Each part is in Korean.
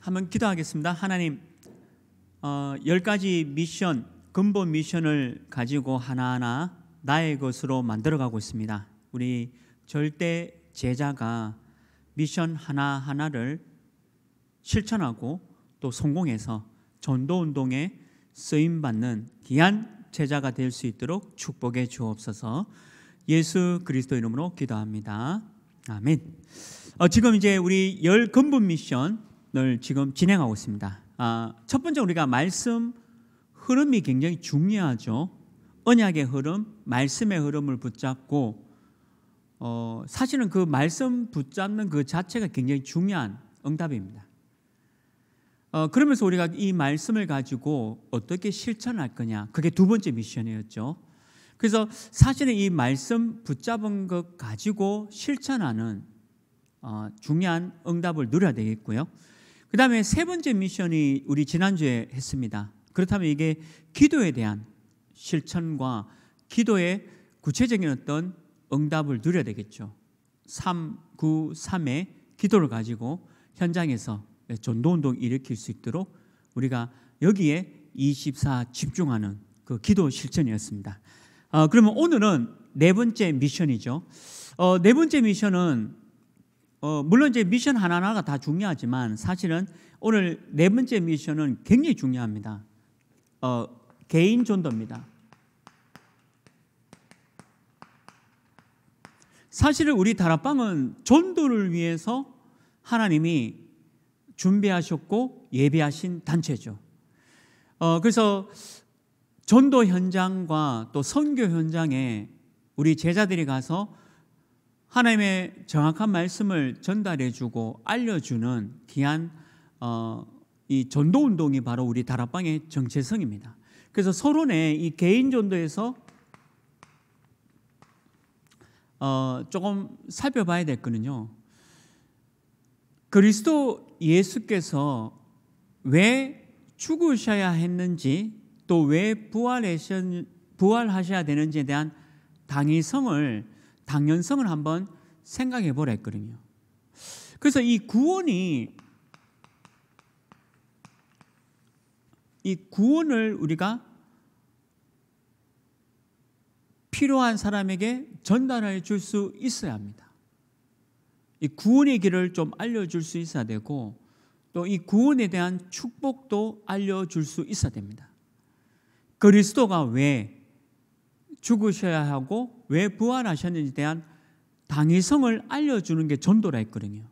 한번 기도하겠습니다. 하나님, 어, 열 가지 미션, 근본 미션을 가지고 하나하나 나의 것으로 만들어가고 있습니다. 우리 절대 제자가 미션 하나하나를 실천하고 또 성공해서 전도운동에 쓰임받는 귀한 제자가 될 수 있도록 축복해 주옵소서 예수 그리스도 이름으로 기도합니다. 아멘. 어, 지금 이제 우리 열 근본 미션 을 지금 진행하고 있습니다. 아, 첫 번째 우리가 말씀 흐름이 굉장히 중요하죠. 언약의 흐름, 말씀의 흐름을 붙잡고 어, 사실은 그 말씀 붙잡는 그 자체가 굉장히 중요한 응답입니다. 어, 그러면서 우리가 이 말씀을 가지고 어떻게 실천할 거냐. 그게 두 번째 미션이었죠. 그래서 사실은 이 말씀 붙잡은 것 가지고 실천하는 어, 중요한 응답을 누려야 되겠고요. 그 다음에 세 번째 미션이 우리 지난주에 했습니다. 그렇다면 이게 기도에 대한 실천과 기도의 구체적인 어떤 응답을 누려야 되겠죠. 3, 9, 3의 기도를 가지고 현장에서 전도운동 일으킬 수 있도록 우리가 여기에 24 집중하는 그 기도 실천이었습니다. 어, 그러면 오늘은 네 번째 미션이죠. 어, 네 번째 미션은 어, 물론 이제 미션 하나하나가 다 중요하지만 사실은 오늘 네 번째 미션은 굉장히 중요합니다. 어, 개인 존도입니다. 사실은 우리 다락방은 존도를 위해서 하나님이 준비하셨고 예배하신 단체죠. 어, 그래서 전도 현장과 또 선교 현장에 우리 제자들이 가서 하나님의 정확한 말씀을 전달해주고 알려주는 귀한 어, 이 전도 운동이 바로 우리 다락방의 정체성입니다. 그래서 서론에 이 개인 전도에서 어, 조금 살펴봐야 될 거는요. 그리스도 예수께서 왜 죽으셔야 했는지 또 왜 부활하셔야 되는지에 대한 당위성을 당연성을 한번 생각해 보라 했거든요. 그래서 이 구원이 이 구원을 우리가 필요한 사람에게 전달해 줄 수 있어야 합니다. 이 구원의 길을 좀 알려줄 수 있어야 되고 또 이 구원에 대한 축복도 알려줄 수 있어야 됩니다. 그리스도가 왜 죽으셔야 하고 왜 부활하셨는지에 대한 당위성을 알려주는 게 전도라 했거든요.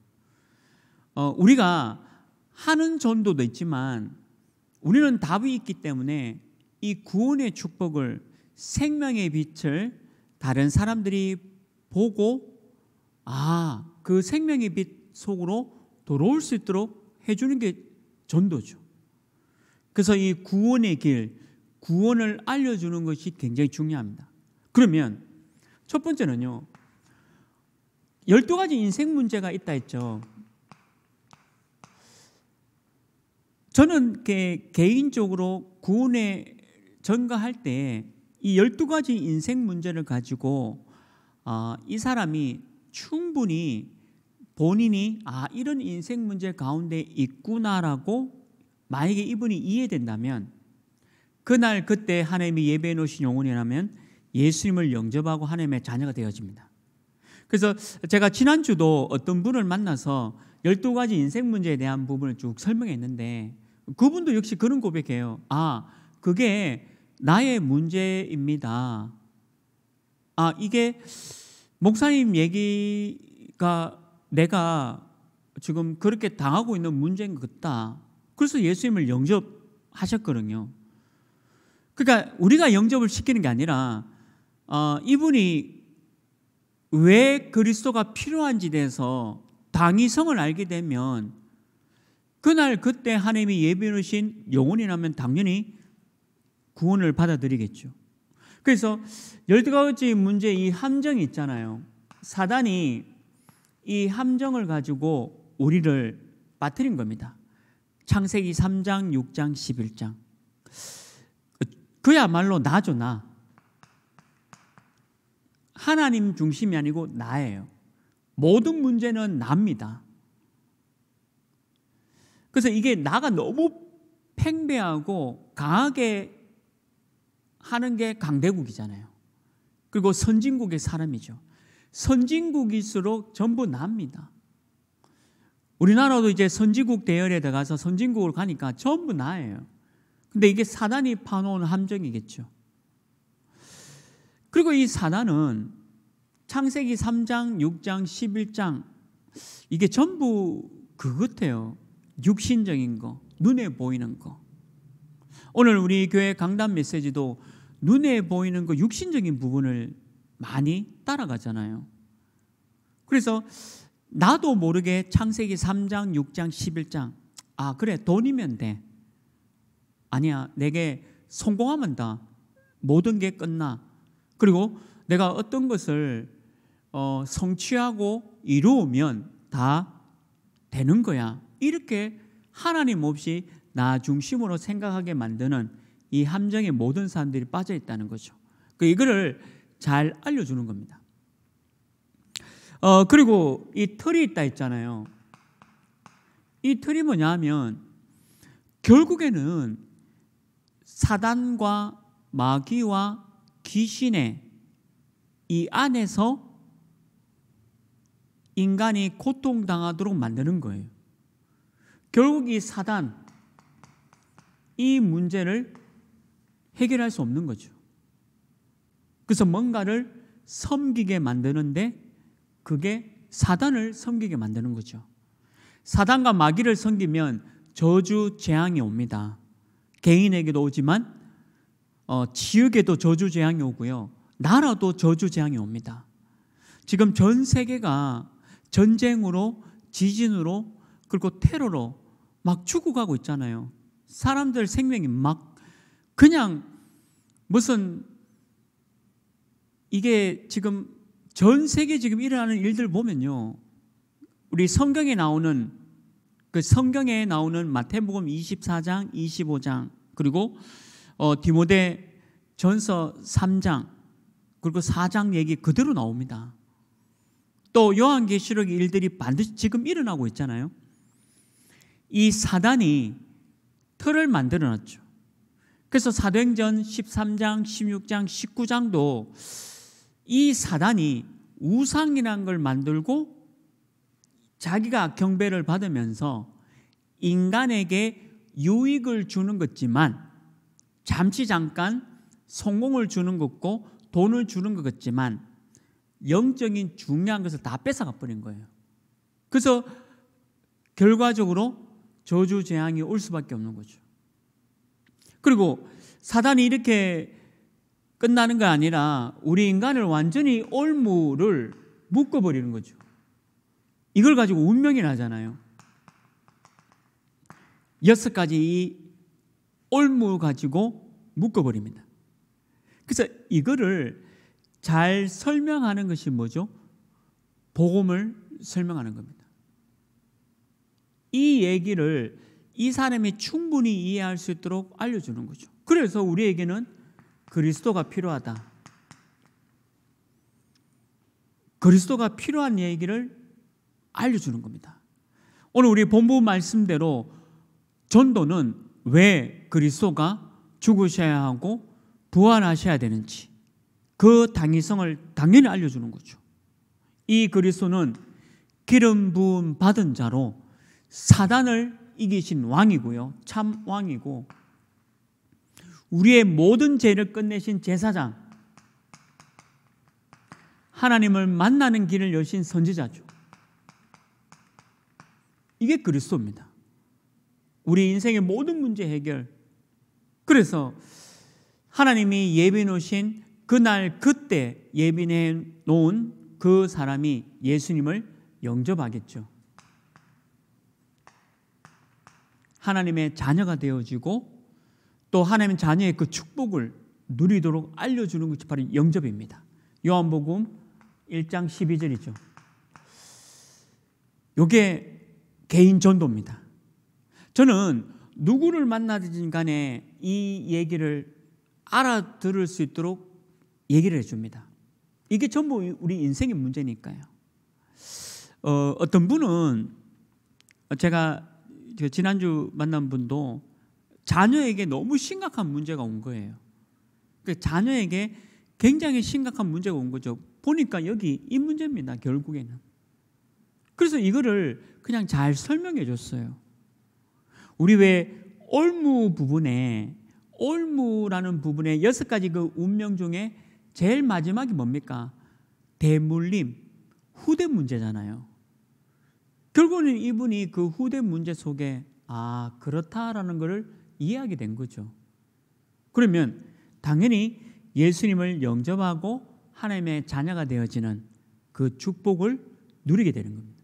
어, 우리가 하는 전도도 있지만 우리는 답이 있기 때문에 이 구원의 축복을 생명의 빛을 다른 사람들이 보고 아, 그 생명의 빛 속으로 돌아올 수 있도록 해주는 게 전도죠. 그래서 이 구원의 길, 구원을 알려주는 것이 굉장히 중요합니다. 그러면 첫 번째는요. 12가지 인생 문제가 있다 했죠. 저는 개인적으로 구원에 전가할 때이 12가지 인생 문제를 가지고 아, 이 사람이 충분히 본인이 아, 이런 인생 문제 가운데 있구나라고 만약에 이분이 이해된다면 그날 그때 하나님이 예배해 놓으신 영혼이라면 예수님을 영접하고 하나님의 자녀가 되어집니다. 그래서 제가 지난주도 어떤 분을 만나서 12가지 인생 문제에 대한 부분을 쭉 설명했는데 그분도 역시 그런 고백해요. 아, 그게 나의 문제입니다. 아, 이게 목사님 얘기가 내가 지금 그렇게 당하고 있는 문제인 것 같다. 그래서 예수님을 영접하셨거든요. 그러니까 우리가 영접을 시키는 게 아니라 어, 이분이 왜 그리스도가 필요한지 대해서 당위성을 알게 되면 그날 그때 하나님이 예비해 놓으신 영혼이라면 당연히 구원을 받아들이겠죠. 그래서 열두 가지 문제 이 함정이 있잖아요. 사단이 이 함정을 가지고 우리를 빠뜨린 겁니다. 창세기 3장, 6장, 11장. 그야말로 나죠, 나. 하나님 중심이 아니고 나예요. 모든 문제는 납니다. 그래서 이게 나가 너무 팽배하고 강하게 하는 게 강대국이잖아요. 그리고 선진국의 사람이죠. 선진국일수록 전부 납니다. 우리나라도 이제 선진국 대열에 들어가서 선진국으로 가니까 전부 나예요. 근데 이게 사단이 파놓은 함정이겠죠. 그리고 이 사단은 창세기 3장, 6장, 11장 이게 전부 그것같아요 육신적인 거, 눈에 보이는 거. 오늘 우리 교회 강단 메시지도 눈에 보이는 거 육신적인 부분을 많이 따라가잖아요. 그래서 나도 모르게 창세기 3장, 6장, 11장. 아, 그래. 돈이면 돼. 아니야. 내게 성공하면 다 모든 게 끝나. 그리고 내가 어떤 것을 어, 성취하고 이루면 다 되는 거야. 이렇게 하나님 없이 나 중심으로 생각하게 만드는 이 함정에 모든 사람들이 빠져 있다는 거죠. 그 이거를 잘 알려주는 겁니다. 어, 그리고 이 틀이 있다 했잖아요. 이 틀이 뭐냐면 결국에는 사단과 마귀와 귀신의 이 안에서 인간이 고통당하도록 만드는 거예요. 결국 이 사단, 이 문제를 해결할 수 없는 거죠. 그래서 뭔가를 섬기게 만드는데 그게 사단을 섬기게 만드는 거죠. 사단과 마귀를 섬기면 저주 재앙이 옵니다. 개인에게도 오지만 어, 지역에도 저주 재앙이 오고요. 나라도 저주 재앙이 옵니다. 지금 전 세계가 전쟁으로 지진으로 그리고 테러로 막 죽어가고 있잖아요. 사람들 생명이 막 그냥 무슨 이게 지금 전 세계 지금 일어나는 일들 보면요. 우리 성경에 나오는 그 성경에 나오는 마태복음 24장, 25장 그리고 어, 디모데 전서 3장 그리고 4장 얘기 그대로 나옵니다. 또요한계시록 일들이 반드시 지금 일어나고 있잖아요. 이 사단이 틀을 만들어 놨죠. 그래서 사도행전 13장, 16장, 19장도 이 사단이 우상이라는 걸 만들고 자기가 경배를 받으면서 인간에게 유익을 주는 것지만 잠시 잠깐 성공을 주는 것고 돈을 주는 것 같지만 영적인 중요한 것을 다 뺏어가 버린 거예요. 그래서 결과적으로 저주 재앙이 올 수밖에 없는 거죠. 그리고 사단이 이렇게 끝나는 게 아니라 우리 인간을 완전히 올무를 묶어버리는 거죠. 이걸 가지고 운명이 나잖아요. 여섯 가지 이 올무 가지고 묶어버립니다. 그래서 이거를 잘 설명하는 것이 뭐죠? 복음을 설명하는 겁니다. 이 얘기를 이 사람이 충분히 이해할 수 있도록 알려주는 거죠. 그래서 우리에게는 그리스도가 필요하다. 그리스도가 필요한 얘기를 알려주는 겁니다. 오늘 우리 본부 말씀대로 전도는 왜 그리스도가 죽으셔야 하고 부활하셔야 되는지 그 당위성을 당연히 알려주는 거죠. 이 그리스도는 기름 부음 받은 자로 사단을 이기신 왕이고요. 참 왕이고 우리의 모든 죄를 끝내신 제사장 하나님을 만나는 길을 여신 선지자죠. 이게 그리스도입니다. 우리 인생의 모든 문제 해결. 그래서 하나님이 예비 놓으신 그 날 그때 예비해 놓은 그 사람이 예수님을 영접하겠죠. 하나님의 자녀가 되어지고 또 하나님의 자녀의 그 축복을 누리도록 알려주는 것이 바로 영접입니다. 요한복음 1장 12절이죠. 요게 개인 전도입니다. 저는 누구를 만나든 간에 이 얘기를 알아들을 수 있도록 얘기를 해줍니다. 이게 전부 우리 인생의 문제니까요. 어, 어떤 분은 제가 지난주 만난 분도 자녀에게 너무 심각한 문제가 온 거예요. 그 자녀에게 굉장히 심각한 문제가 온 거죠. 보니까 여기 이 문제입니다. 결국에는 그래서 이거를 그냥 잘 설명해 줬어요. 우리 왜 올무 부분에 올무라는 부분에 여섯 가지 그 운명 중에 제일 마지막이 뭡니까? 대물림, 후대 문제잖아요. 결국은 이분이 그 후대 문제 속에 아, 그렇다라는 것을 이해하게 된 거죠. 그러면 당연히 예수님을 영접하고 하나님의 자녀가 되어지는 그 축복을 누리게 되는 겁니다.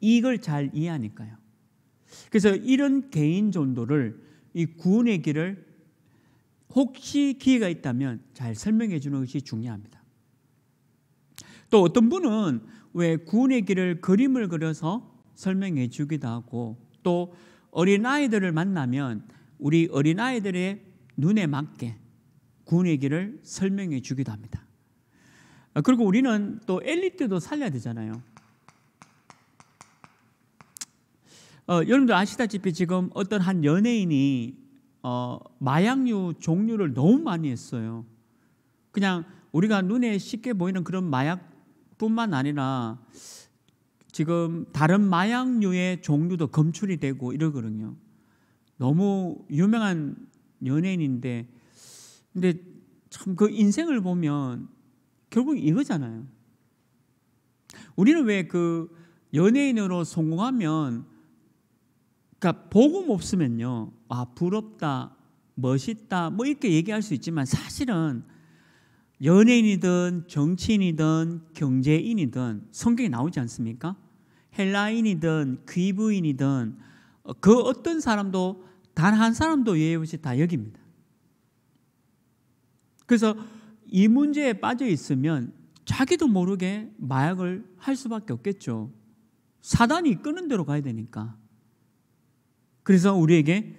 이걸 잘 이해하니까요. 그래서 이런 개인 전도를 이 구원의 길을 혹시 기회가 있다면 잘 설명해 주는 것이 중요합니다. 또 어떤 분은 왜 구원의 길을 그림을 그려서 설명해 주기도 하고 또 어린아이들을 만나면 우리 어린아이들의 눈에 맞게 구원의 길을 설명해 주기도 합니다. 아, 그리고 우리는 또 엘리트도 살려야 되잖아요. 어, 여러분들 아시다시피 지금 어떤 한 연예인이 어, 마약류 종류를 너무 많이 했어요. 그냥 우리가 눈에 쉽게 보이는 그런 마약뿐만 아니라 지금 다른 마약류의 종류도 검출이 되고 이러거든요. 너무 유명한 연예인인데 근데 참 그 인생을 보면 결국 이거잖아요. 우리는 왜 그 연예인으로 성공하면 그러니까 복음 없으면요. 아, 부럽다, 멋있다, 뭐 이렇게 얘기할 수 있지만 사실은 연예인이든 정치인이든 경제인이든 성경에 나오지 않습니까? 헬라인이든 귀부인이든 그 어떤 사람도 단 한 사람도 예외 없이 다 여깁니다. 그래서 이 문제에 빠져 있으면 자기도 모르게 마약을 할 수밖에 없겠죠. 사단이 끄는 대로 가야 되니까. 그래서 우리에게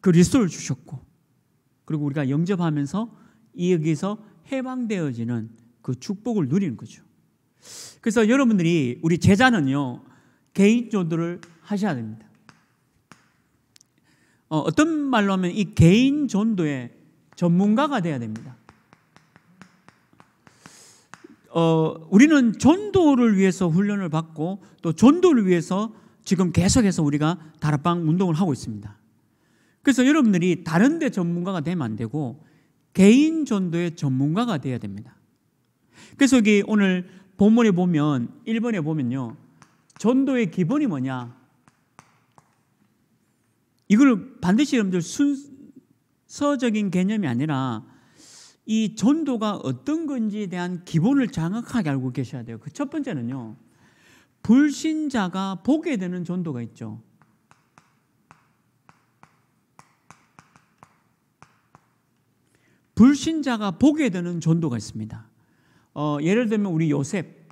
그리스도를 주셨고 그리고 우리가 영접하면서 여기서 해방되어지는 그 축복을 누리는 거죠. 그래서 여러분들이 우리 제자는요 개인 조도를 하셔야 됩니다. 어, 떤 말로 하면 이 개인 전도의 전문가가 돼야 됩니다. 어, 우리는 전도를 위해서 훈련을 받고 또 전도를 위해서 지금 계속해서 우리가 다락방 운동을 하고 있습니다. 그래서 여러분들이 다른 데 전문가가 되면 안 되고 개인 전도의 전문가가 되어야 됩니다. 그래서 여기 오늘 본문에 보면 1번에 보면요. 전도의 기본이 뭐냐? 이걸 반드시 여러분들 순서적인 개념이 아니라 이 전도가 어떤 건지에 대한 기본을 정확하게 알고 계셔야 돼요. 그 첫 번째는요. 불신자가 보게 되는 전도가 있죠. 불신자가 보게 되는 전도가 있습니다. 어, 예를 들면 우리 요셉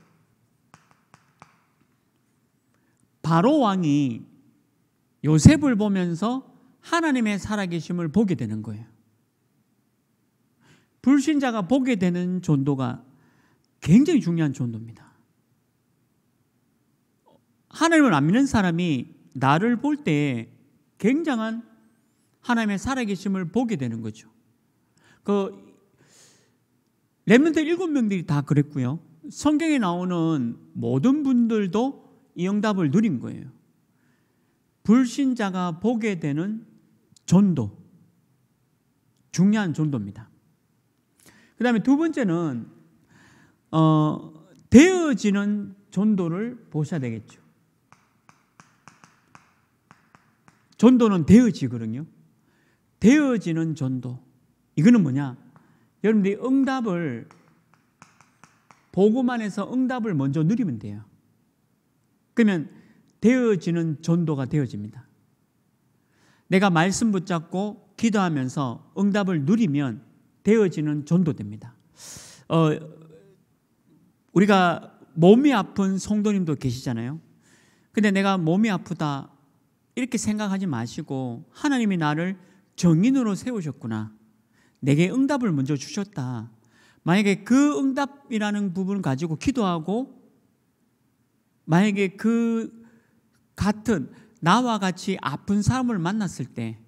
바로 왕이 요셉을 보면서 하나님의 살아계심을 보게 되는 거예요. 불신자가 보게 되는 전도가 굉장히 중요한 전도입니다. 하나님을 안 믿는 사람이 나를 볼 때 굉장한 하나님의 살아계심을 보게 되는 거죠. 그 렘넌트 일곱 명들이 다 그랬고요. 성경에 나오는 모든 분들도 이 응답을 누린 거예요. 불신자가 보게 되는 전도, 중요한 전도입니다. 그 다음에 두 번째는 어, 되어지는 전도를 보셔야 되겠죠. 전도는 되어지거든요. 되어지는 전도. 이거는 뭐냐? 여러분들이 응답을 보고만 해서 응답을 먼저 누리면 돼요. 그러면 되어지는 전도가 되어집니다. 내가 말씀 붙잡고 기도하면서 응답을 누리면 되어지는 전도됩니다. 어, 우리가 몸이 아픈 성도님도 계시잖아요. 근데 내가 몸이 아프다 이렇게 생각하지 마시고 하나님이 나를 정인으로 세우셨구나. 내게 응답을 먼저 주셨다. 만약에 그 응답이라는 부분 을 가지고 기도하고 만약에 그 같은 나와 같이 아픈 사람을 만났을 때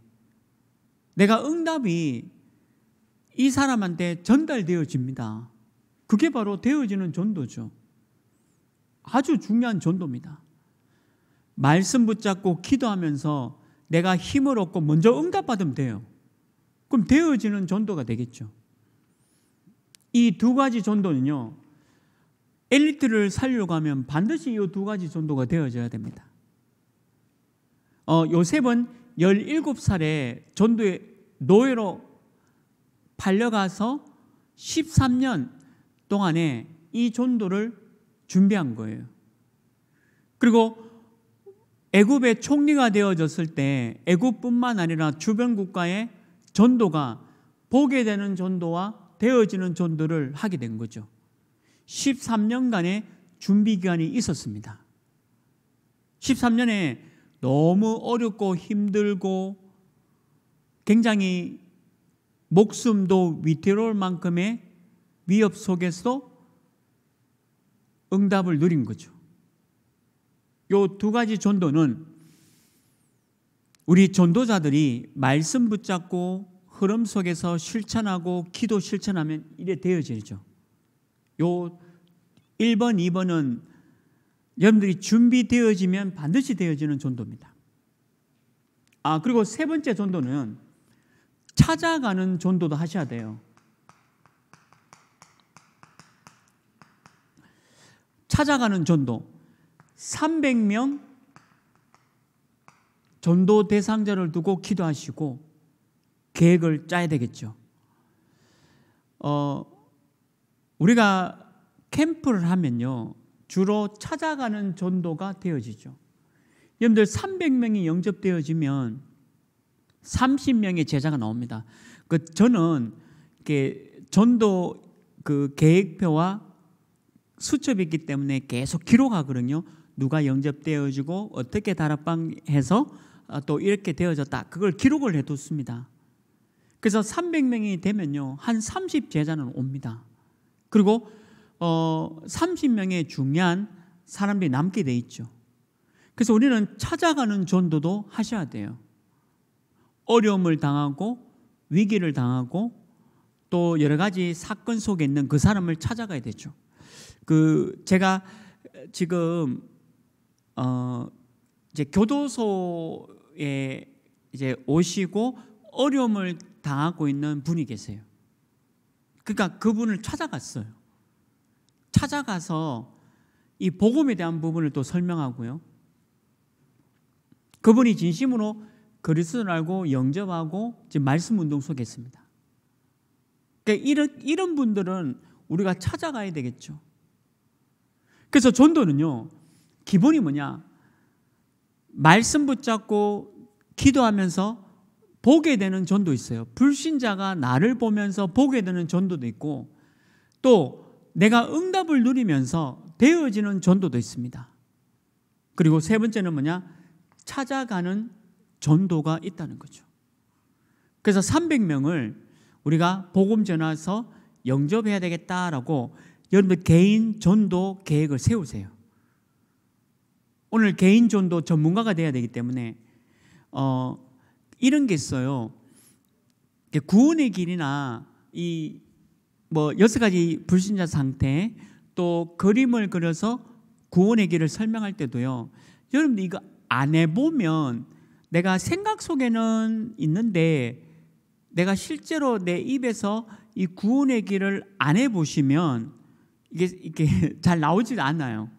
내가 응답이 이 사람한테 전달되어집니다. 그게 바로 되어지는 전도죠. 아주 중요한 전도입니다. 말씀 붙잡고 기도하면서 내가 힘을 얻고 먼저 응답받으면 돼요. 그럼 되어지는 전도가 되겠죠. 이 두 가지 전도는요. 엘리트를 살려고 하면 반드시 이 두 가지 전도가 되어져야 됩니다. 어, 요셉은 17살에 전도의 노예로 팔려가서 13년 동안에 이 전도를 준비한 거예요. 그리고 애굽의 총리가 되어졌을 때 애굽뿐만 아니라 주변 국가의 전도가 보게 되는 전도와 되어지는 전도를 하게 된 거죠. 13년간의 준비 기간이 있었습니다. 13년에 너무 어렵고 힘들고 굉장히 목숨도 위태로울 만큼의 위협 속에서 응답을 누린 거죠. 요두 가지 전도는 우리 전도자들이 말씀 붙잡고 흐름 속에서 실천하고 기도 실천하면 이래 되어지죠. 요 1번, 2번은 여러분들이 준비되어지면 반드시 되어지는 전도입니다. 아, 그리고 세 번째 전도는 찾아가는 전도도 하셔야 돼요. 찾아가는 전도. 300명 전도 대상자를 두고 기도하시고 계획을 짜야 되겠죠. 어, 우리가 캠프를 하면요. 주로 찾아가는 전도가 되어지죠. 여러분들 300명이 영접되어지면 30명의 제자가 나옵니다. 그 저는 이렇게 전도 그 계획표와 수첩이 있기 때문에 계속 기록하거든요. 누가 영접되어지고 어떻게 다락방해서 아, 또 이렇게 되어졌다. 그걸 기록을 해뒀습니다. 그래서 300명이 되면요. 한 30제자는 옵니다. 그리고 어, 30명의 중요한 사람들이 남게 돼 있죠. 그래서 우리는 찾아가는 전도도 하셔야 돼요. 어려움을 당하고 위기를 당하고 또 여러 가지 사건 속에 있는 그 사람을 찾아가야 되죠. 그 제가 지금 어 이제 교도소에 이제 오시고 어려움을 당하고 있는 분이 계세요. 그러니까 그분을 찾아갔어요. 찾아가서 이 복음에 대한 부분을 또 설명하고요. 그분이 진심으로 그리스도를 알고 영접하고 지금 말씀 운동 속에 있습니다. 그러니까 이런, 이런 분들은 우리가 찾아가야 되겠죠. 그래서 전도는요, 기본이 뭐냐? 말씀 붙잡고 기도하면서 보게 되는 전도 있어요. 불신자가 나를 보면서 보게 되는 전도도 있고 또 내가 응답을 누리면서 되어지는 전도도 있습니다. 그리고 세 번째는 뭐냐? 찾아가는 전도가 있다는 거죠. 그래서 300명을 우리가 복음 전화서 해 영접해야 되겠다라고 여러분들 개인 전도 계획을 세우세요. 오늘 개인존도 전문가가 돼야 되기 때문에 어, 이런 게 있어요. 구원의 길이나 이 뭐 여섯 가지 불신자 상태 또 그림을 그려서 구원의 길을 설명할 때도요. 여러분들 이거 안 해보면 내가 생각 속에는 있는데 내가 실제로 내 입에서 이 구원의 길을 안 해보시면 이게 이렇게 잘 나오질 않아요.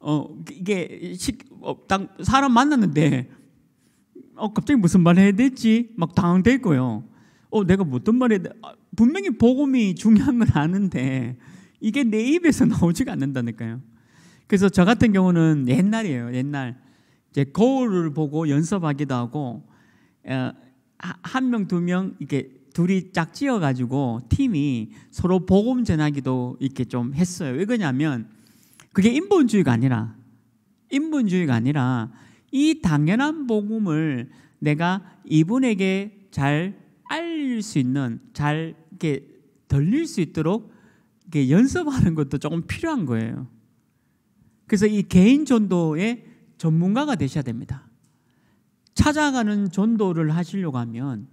어 이게 식, 어, 사람 만났는데 어 갑자기 무슨 말 해야 될지 막 당황되고요. 어 내가 어떤 말에 아, 분명히 복음이 중요한 건 아는데 이게 내 입에서 나오지가 않는다니까요. 그래서 저 같은 경우는 옛날이에요. 옛날 이제 거울을 보고 연습하기도 하고 어, 한명 두명 명 이렇게 둘이 짝지어 가지고 팀이 서로 복음 전하기도 이렇게 좀 했어요. 왜 그러냐면 그게 인본주의가 아니라 인본주의가 아니라 이 당연한 복음을 내가 이분에게 잘 알릴 수 있는 잘 이렇게 들릴 수 있도록 이렇게 연습하는 것도 조금 필요한 거예요. 그래서 이 개인 전도의 전문가가 되셔야 됩니다. 찾아가는 전도를 하시려고 하면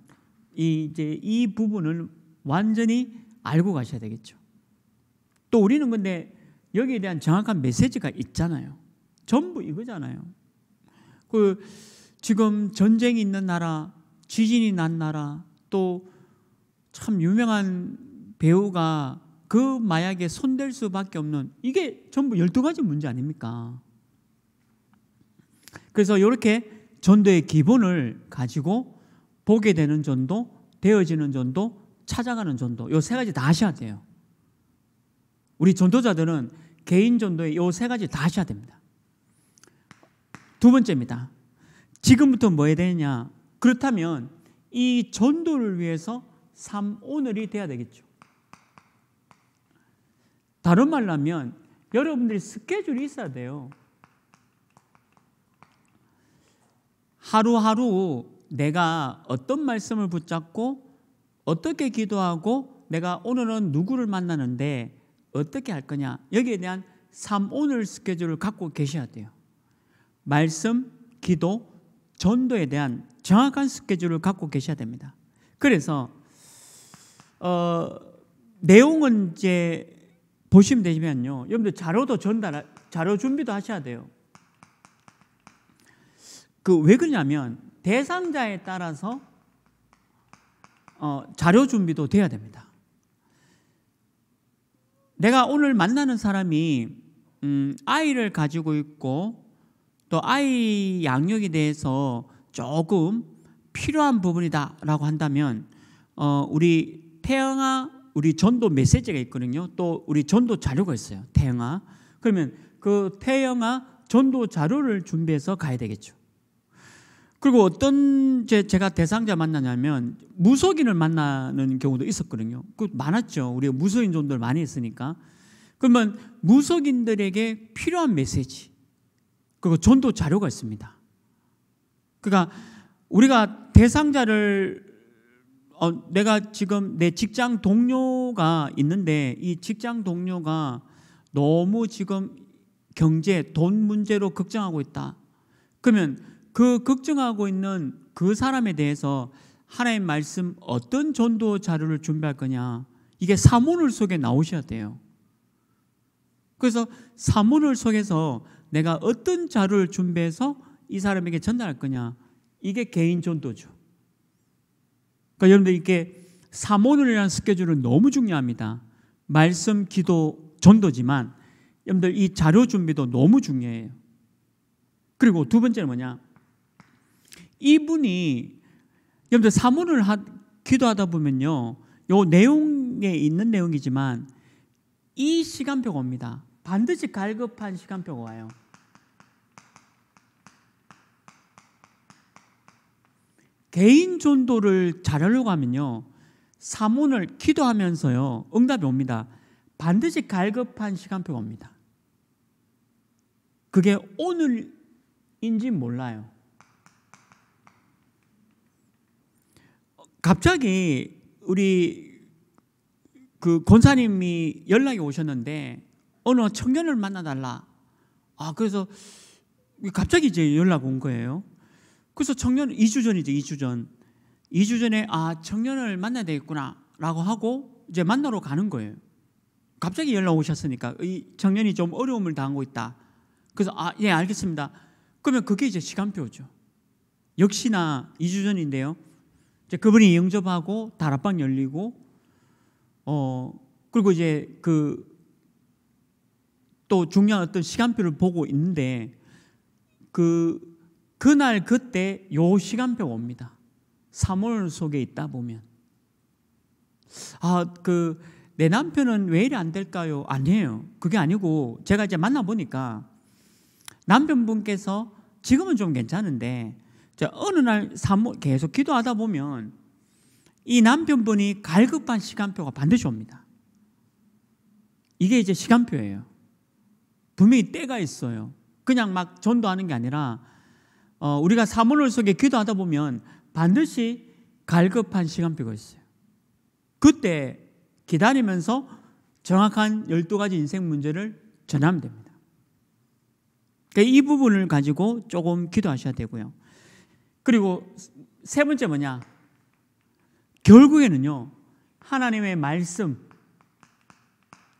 이 이제 이 부분을 완전히 알고 가셔야 되겠죠. 또 우리는 근데 여기에 대한 정확한 메시지가 있잖아요. 전부 이거잖아요. 그 지금 전쟁이 있는 나라, 지진이 난 나라, 또 참 유명한 배우가 그 마약에 손댈 수밖에 없는 이게 전부 12가지 문제 아닙니까? 그래서 이렇게 전도의 기본을 가지고 보게 되는 전도, 되어지는 전도, 찾아가는 전도 요세 가지 다 하셔야 돼요. 우리 전도자들은 개인 전도의 요 세 가지 다 하셔야 됩니다. 두 번째입니다. 지금부터 뭐 해야 되느냐? 그렇다면 이 전도를 위해서 삶 오늘이 돼야 되겠죠. 다른 말로 하면 여러분들이 스케줄이 있어야 돼요. 하루하루 내가 어떤 말씀을 붙잡고 어떻게 기도하고 내가 오늘은 누구를 만나는데 어떻게 할 거냐 여기에 대한 3오늘 스케줄을 갖고 계셔야 돼요. 말씀, 기도, 전도에 대한 정확한 스케줄을 갖고 계셔야 됩니다. 그래서 어, 내용은 이제 보시면 되지만요. 여러분들 자료도 전달, 자료 준비도 하셔야 돼요. 그 왜 그러냐면 대상자에 따라서 어, 자료 준비도 돼야 됩니다. 내가 오늘 만나는 사람이 음, 아이를 가지고 있고 또 아이 양육에 대해서 조금 필요한 부분이다라고 한다면 어, 우리 태영아 우리 전도 메시지가 있거든요. 또 우리 전도 자료가 있어요. 태영아. 그러면 그 태영아 전도 자료를 준비해서 가야 되겠죠. 그리고 어떤 제, 제가 대상자 만나냐면 무속인을 만나는 경우도 있었거든요. 그 많았죠. 우리가 무속인 존들 많이 있으니까. 그러면 무속인들에게 필요한 메시지 그리고 전도 자료가 있습니다. 그러니까 우리가 대상자를 어, 내가 지금 내 직장 동료가 있는데 이 직장 동료가 너무 지금 경제 돈 문제로 걱정하고 있다. 그러면 그 걱정하고 있는 그 사람에 대해서 하나님 말씀 어떤 전도 자료를 준비할 거냐 이게 사문을 속에 나오셔야 돼요. 그래서 사문을 속에서 내가 어떤 자료를 준비해서 이 사람에게 전달할 거냐 이게 개인 전도죠. 그러니까 여러분들 이게 사모늘이라는 스케줄은 너무 중요합니다. 말씀, 기도, 전도지만 여러분들 이 자료 준비도 너무 중요해요. 그리고 두 번째는 뭐냐? 이분이 여러분들 사문을 하, 기도하다 보면요. 요 내용에 있는 내용이지만 이 시간표가 옵니다. 반드시 갈급한 시간표가 와요. 개인 존도를 잘하려고 하면요. 사문을 기도하면서요. 응답이 옵니다. 반드시 갈급한 시간표가 옵니다. 그게 오늘인지 몰라요. 갑자기 우리 그 권사님이 연락이 오셨는데 어느 청년을 만나달라. 아 그래서 갑자기 이제 연락 온 거예요. 그래서 청년 2주 전이죠. 2주 전. 2주 전에 아 청년을 만나야 되겠구나라고 하고 이제 만나러 가는 거예요. 갑자기 연락 오셨으니까 이 청년이 좀 어려움을 당하고 있다. 그래서 아예 알겠습니다. 그러면 그게 이제 시간표죠. 역시나 2주 전인데요. 이제 그분이 영접하고 다락방 열리고 어 그리고 이제 그 또 중요한 어떤 시간표를 보고 있는데 그 그날 그때 요 시간표가 옵니다. 3월 속에 있다 보면 아 그 내 남편은 왜 이리 안 될까요? 아니에요. 그게 아니고 제가 이제 만나 보니까 남편분께서 지금은 좀 괜찮은데 자, 어느 날 사무, 계속 기도하다 보면 이 남편분이 갈급한 시간표가 반드시 옵니다. 이게 이제 시간표예요. 분명히 때가 있어요. 그냥 막 전도하는 게 아니라 어, 우리가 사문을 속에 기도하다 보면 반드시 갈급한 시간표가 있어요. 그때 기다리면서 정확한 12가지 인생 문제를 전하면 됩니다. 그러니까 이 부분을 가지고 조금 기도하셔야 되고요. 그리고 세 번째 뭐냐? 결국에는요, 하나님의 말씀.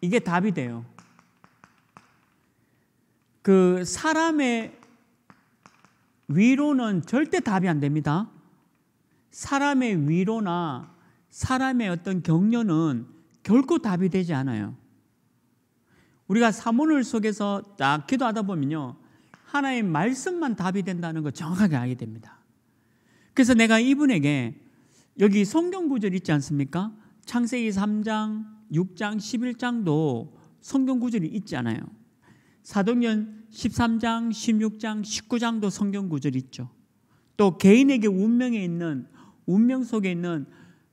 이게 답이 돼요. 그 사람의 위로는 절대 답이 안 됩니다. 사람의 위로나 사람의 어떤 격려는 결코 답이 되지 않아요. 우리가 사문을 속에서 딱 기도하다 보면요. 하나의 말씀만 답이 된다는 걸 정확하게 알게 됩니다. 그래서 내가 이분에게 여기 성경 구절 있지 않습니까? 창세기 3장, 6장, 11장도 성경 구절이 있지 않아요. 사도년 13장, 16장, 19장도 성경 구절이 있죠. 또 개인에게 운명에 있는 운명 속에 있는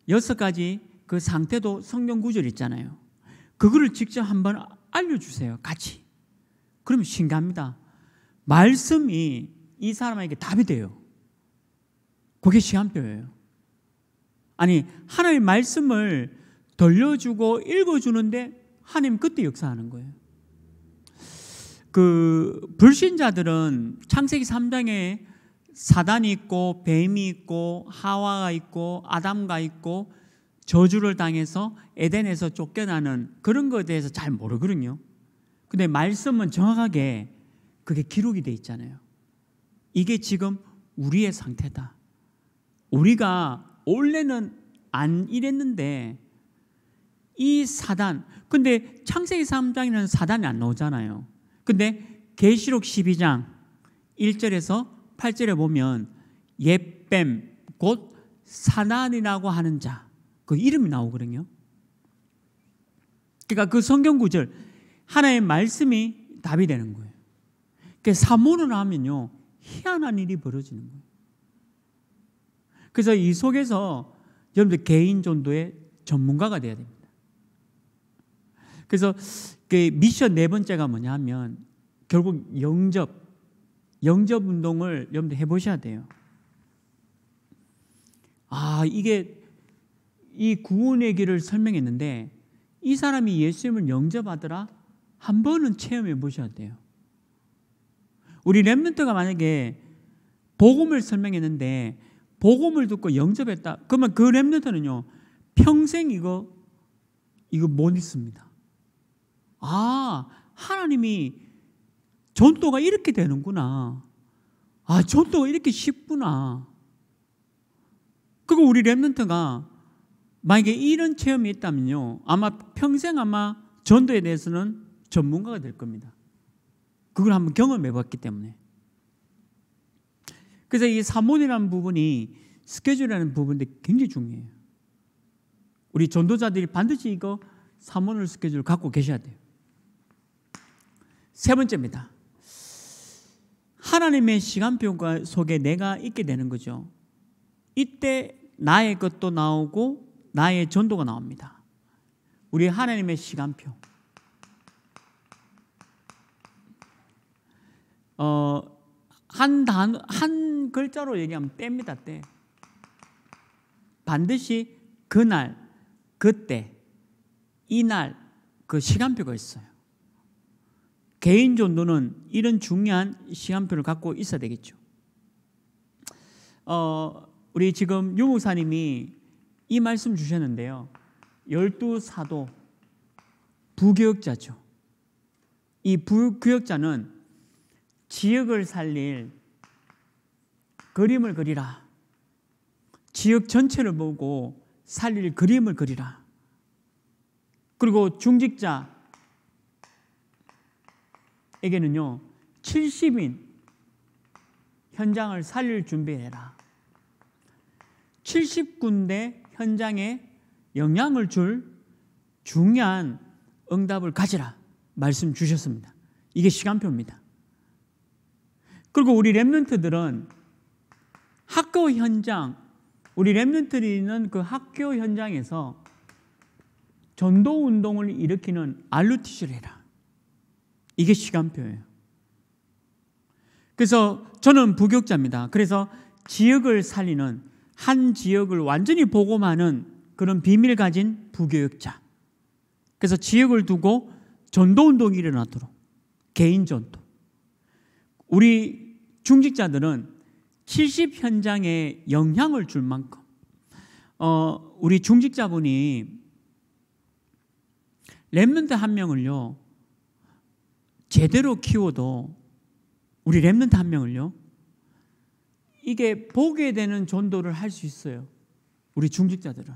여섯 가지 그 상태도 성경 구절 있잖아요. 그거를 직접 한번 알려주세요. 같이. 그럼 신기합니다. 말씀이 이 사람에게 답이 돼요. 그게 시한표예요. 아니 하나님의 말씀을 돌려주고 읽어주는데 하나님 그때 역사하는 거예요. 그 불신자들은 창세기 3장에 사단이 있고 뱀이 있고 하와가 있고 아담가 있고 저주를 당해서 에덴에서 쫓겨나는 그런 것에 대해서 잘 모르거든요. 근데 말씀은 정확하게 그게 기록이 돼 있잖아요. 이게 지금 우리의 상태다. 우리가 원래는 안 이랬는데 이 사단 근데 창세기 3장에는 사단이 안 나오잖아요. 근데 계시록 12장 1절에서 8절에 보면 예뱀 곧 사단이라고 하는 자그 이름이 나오거든요. 그러니까 그 성경 구절 하나의 말씀이 답이 되는 거예요. 그러니까 사모를 하면요 희한한 일이 벌어지는 거예요. 그래서 이 속에서 여러분들 개인 전도의 전문가가 되어야 됩니다. 그래서 그 미션 네 번째가 뭐냐 면 결국 영접, 영접 운동을 여러분들 해보셔야 돼요. 아, 이게 이 구원의 길을 설명했는데 이 사람이 예수님을 영접하더라? 한 번은 체험해 보셔야 돼요. 우리 랩몬트가 만약에 복음을 설명했는데 복음을 듣고 영접했다. 그러면 그 렘넌트는요. 평생 이거 이거 못 있습니다. 아, 하나님이 전도가 이렇게 되는구나. 아, 전도가 이렇게 쉽구나. 그리고 우리 렘넌트가 만약에 이런 체험이 있다면요. 아마 평생 아마 전도에 대해서는 전문가가 될 겁니다. 그걸 한번 경험해 봤기 때문에. 그래서 이 사문이라는 부분이 스케줄이라는 부분인데 굉장히 중요해요. 우리 전도자들이 반드시 이거 사문을 스케줄 갖고 계셔야 돼요. 세 번째입니다. 하나님의 시간표 속에 내가 있게 되는 거죠. 이때 나의 것도 나오고 나의 전도가 나옵니다. 우리 하나님의 시간표. 어, 한 단, 한 글자로 얘기하면 때입니다, 때. 반드시 그날, 그때, 이날, 그 시간표가 있어요. 개인 존도는 이런 중요한 시간표를 갖고 있어야 되겠죠. 어, 우리 지금 유목사님이 이 말씀 주셨는데요. 열두 사도 부교역자죠. 이 부교역자는 지역을 살릴 그림을 그리라. 지역 전체를 보고 살릴 그림을 그리라. 그리고 중직자에게는요, 70인 현장을 살릴 준비 해라. 70군데 현장에 영향을 줄 중요한 응답을 가지라 말씀 주셨습니다. 이게 시간표입니다. 그리고 우리 랩런트들은 학교 현장, 우리 랩런트들이 있는 그 학교 현장에서 전도 운동을 일으키는 알루티시를 해라. 이게 시간표예요. 그래서 저는 부격자입니다. 그래서 지역을 살리는 한 지역을 완전히 보고만은 그런 비밀 가진 부교육자. 그래서 지역을 두고 전도 운동이 일어나도록 개인 전도. 우리 중직자들은 70 현장에 영향을 줄 만큼 어, 우리 중직자분이 랩런트 한 명을요 제대로 키워도 우리 랩런트 한 명을요 이게 보게 되는 전도를 할 수 있어요 우리 중직자들은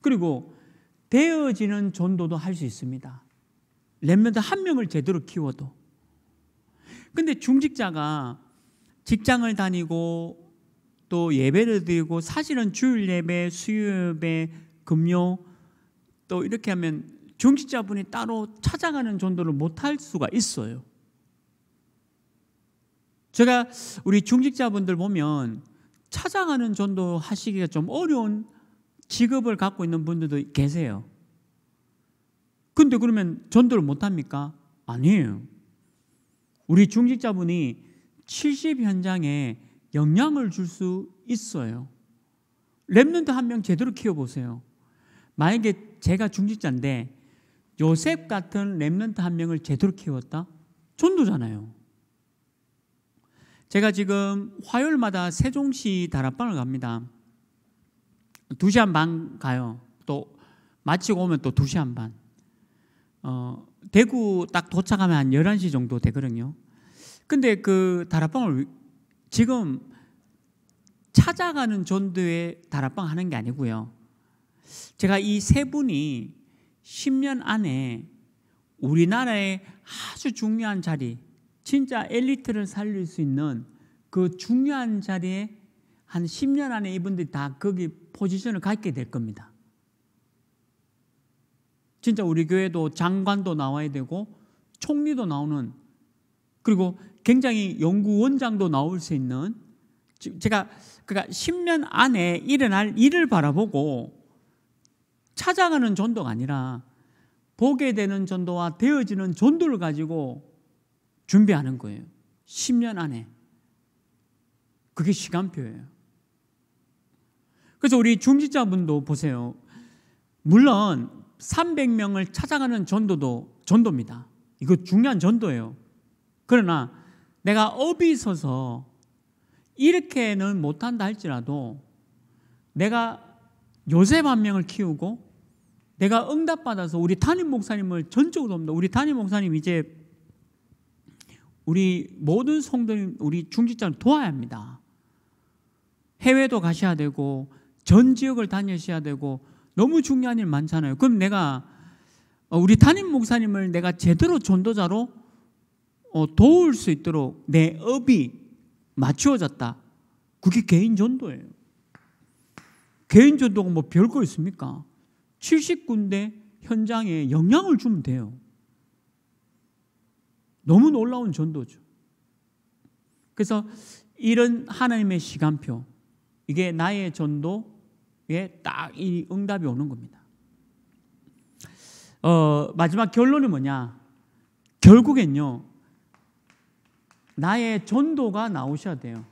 그리고 되어지는 전도도 할 수 있습니다 랩런트 한 명을 제대로 키워도 근데 중직자가 직장을 다니고 또 예배를 드리고 사실은 주일 예배, 수요 예배, 금요 또 이렇게 하면 중직자분이 따로 찾아가는 정도를 못 할 수가 있어요. 제가 우리 중직자분들 보면 찾아가는 전도 하시기가 좀 어려운 직업을 갖고 있는 분들도 계세요. 근데 그러면 전도를 못합니까? 아니에요. 우리 중직자분이 70 현장에 영향을 줄 수 있어요. 랩런트 한 명 제대로 키워보세요. 만약에 제가 중직자인데 요셉 같은 랩런트 한 명을 제대로 키웠다? 전도잖아요. 제가 지금 화요일마다 세종시 다락방을 갑니다. 2시간 반 가요. 또 마치고 오면 또 2시간 반. 어, 대구 딱 도착하면 한 11시 정도 되거든요. 근데 그 다락방을 지금 찾아가는 존도에 다락방 하는 게 아니고요. 제가 이 세 분이 10년 안에 우리나라의 아주 중요한 자리, 진짜 엘리트를 살릴 수 있는 그 중요한 자리에 한 10년 안에 이분들이 다 거기 포지션을 갖게 될 겁니다. 진짜 우리 교회도 장관도 나와야 되고 총리도 나오는 그리고 굉장히 연구원장도 나올 수 있는 제가 그러니까 10년 안에 일어날 일을 바라보고 찾아가는 전도가 아니라 보게 되는 전도와 되어지는 전도를 가지고 준비하는 거예요. 10년 안에. 그게 시간표예요. 그래서 우리 중지자분도 보세요. 물론 300명을 찾아가는 전도도 전도입니다. 이거 중요한 전도예요. 그러나 내가 업이 있어서 이렇게는 못한다 할지라도 내가 요셉 한 명을 키우고 내가 응답받아서 우리 담임 목사님을 전적으로 돕니다. 우리 담임 목사님 이제 우리 모든 성도님, 우리 중직자를 도와야 합니다. 해외도 가셔야 되고 전 지역을 다녀셔야 되고 너무 중요한 일 많잖아요. 그럼 내가 어, 우리 담임 목사님을 내가 제대로 전도자로 어, 도울 수 있도록 내 업이 맞추어졌다. 그게 개인 전도예요. 개인 전도가 뭐 별거 있습니까? 70군데 현장에 영향을 주면 돼요. 너무 놀라운 전도죠. 그래서 이런 하나님의 시간표, 이게 나의 전도, 예, 딱이 응답이 오는 겁니다. 어, 마지막 결론이 뭐냐? 결국엔요, 나의 전도가 나오셔야 돼요.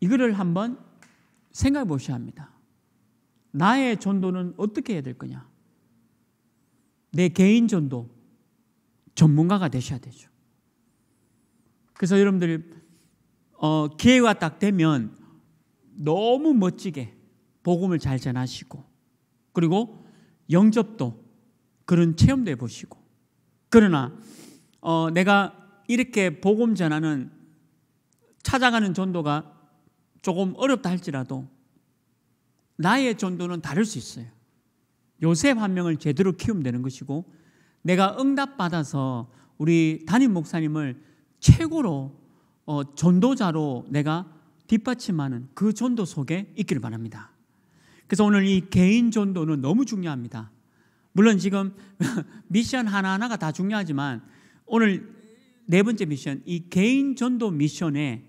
이거를 한번 생각해 보셔야 합니다. 나의 전도는 어떻게 해야 될 거냐? 내 개인 전도, 전문가가 되셔야 되죠. 그래서 여러분들 어, 기회가 딱 되면 너무 멋지게 복음을 잘 전하시고 그리고 영접도 그런 체험도 해보시고 그러나 어, 내가 이렇게 복음 전하는 찾아가는 전도가 조금 어렵다 할지라도 나의 전도는 다를 수 있어요. 요셉 한 명을 제대로 키우면 되는 것이고 내가 응답받아서 우리 담임 목사님을 최고로 어, 전도자로 내가 뒷받침하는 그 전도 속에 있기를 바랍니다. 그래서 오늘 이 개인 전도는 너무 중요합니다. 물론 지금 미션 하나하나가 다 중요하지만 오늘 네 번째 미션, 이 개인 전도 미션에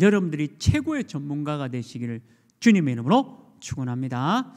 여러분들이 최고의 전문가가 되시기를 주님의 이름으로 축원합니다.